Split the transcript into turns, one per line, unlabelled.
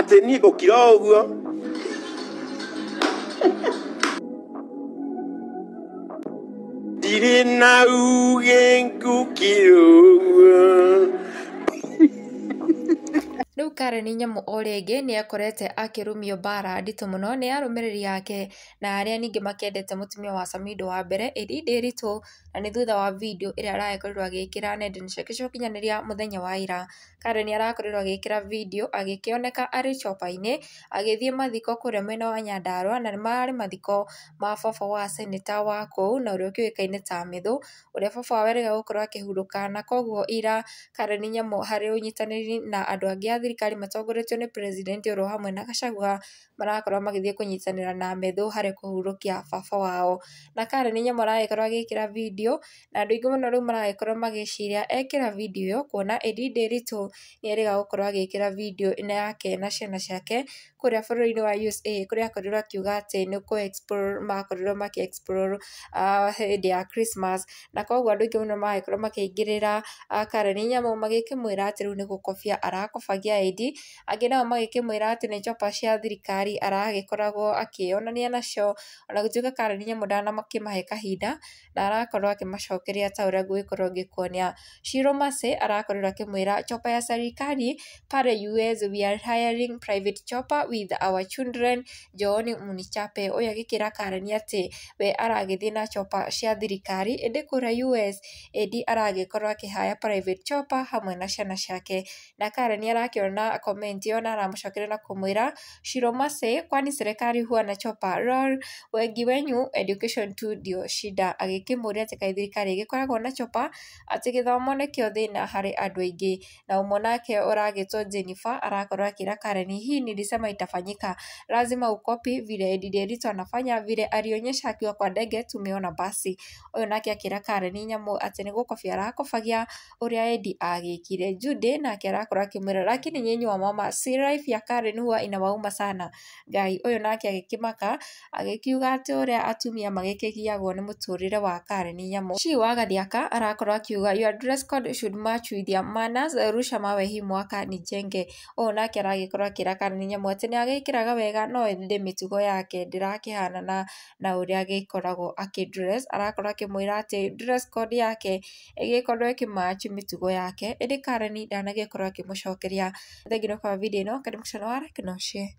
atĩ niĩ gũkira ũguo ndirĩ na uge ngũkira Rĩu Karen Nyamu o rĩngĩ nĩ akorete akĩrumio mbaara nditũ mũno nĩ arũmĩrĩri ake na arĩa ningĩ makĩendete mutumia wa Samido wa mbere Edie Ndiritu na nĩ thutha wa video ĩrĩa arakorirwo agĩkĩra nenda-inĩ ciake cia ũkinyanĩria mũthenya wa ira. Karen arakorirwo agĩkĩra video agĩkĩoneka arĩ chopa-inĩ agĩthiĩ mathiko kũrĩa mwena wa Nyandarua na marĩ mathiko ma baba wa seneta wa kũu na ũrĩa ũkĩũĩkaine ta Mithu ũrĩa baba wao erĩga gũkorwo akĩhurũka na koguo ira Karen Nyamu harĩ ũnyitanĩri na andũ angĩ a thirikari matongoretio nĩ President Oro hamwe na Gachagua marakorwo magĩthiĩ kũnyitanĩra na Ametho harĩ kũhurũkia baba wao. Na Karen Nyamu aragĩkorwo agĩkĩra video na andũ aingĩ mũno rĩu maragĩkorwo magĩciria ekĩra video ĩyo kuona Edie Ndiritu nĩerĩga gũkorwo agĩkĩra video ĩno yake na ciana ciake kũrĩa bũrũri-inĩ wa USA kũrĩa akorirwo akiuga atĩ nĩ kũ explore makorirwo makĩ explore ah, hĩndĩ ya Christmas na koguo andũ aingĩ mũno maragĩkorwo makĩingĩrĩra ah, Karen Nyamu magĩkĩmwĩra atĩ rĩu nĩ gũkobia arakobagia USAID, angĩ nao magĩkĩmwĩra atĩ nĩ njoka cia thirikari aragĩkoragwo akĩonania nacio, ona gũtuĩka Karen Nyamũndana makĩmahe kahinda, na arakorwo akĩmacokeria ta ũrĩa ngũgĩkorwo ngĩkuonia. Shirũ Mercy arakorirwo akĩmwĩra chopper ya serikali pare US we are hiring private chopper with our children John Munichape. Ũyũ agĩkĩra karani atĩ we aragĩthiĩ na chopper cia thirikari ĩndĩ kũrĩa US ĩndĩ aragĩkorwo akĩhaya private chopper hamwe na ciana ciake. Na Karen arakĩona akiona yona na aramucokeria na kumwira Shiro Mase kwani serikali huwa na chopa lol wengi wenyu education tu dio shida agikimuria ati kai thirikari gikora na chopa ati githomo nikio thina hari andũ aingĩ na ũmwe nake ũragĩtwo Jennifer arakorwo akĩra Karen hii nilisema itafanyika lazima ukopi vile Didierito anafanya vile alionyesha akiwa kwa ndege tumeona basi oyo nake akĩra Karen nyamũ atĩ nĩ gũkobia arakobagia ũrĩa Edi agikire Jude na akira arakorwo kimwira lakini lakini nyinyi wa mama si life ya Karen huwa inawauma sana ngai uyu nake agikimaka agikiuga ati uria atumia magikigiagwo ni muturire wa Karen nyamu ci wagathiaka arakorwo akiuga your dress code should match with your manners rusha mawe hi mwaka ni jenge uyu nake aragikorwo akirakana nyamu ati ni agikiraga wega no ndi mitugo yake ndirakihana na na uria agikoragwo akidress arakorwo akimwira ati dress code yake igikorwo ikimatch mitugo yake indi Karen ndanagikorwo akimucokeria thengio nĩ kwa video ĩno kana mũkicano wa like na share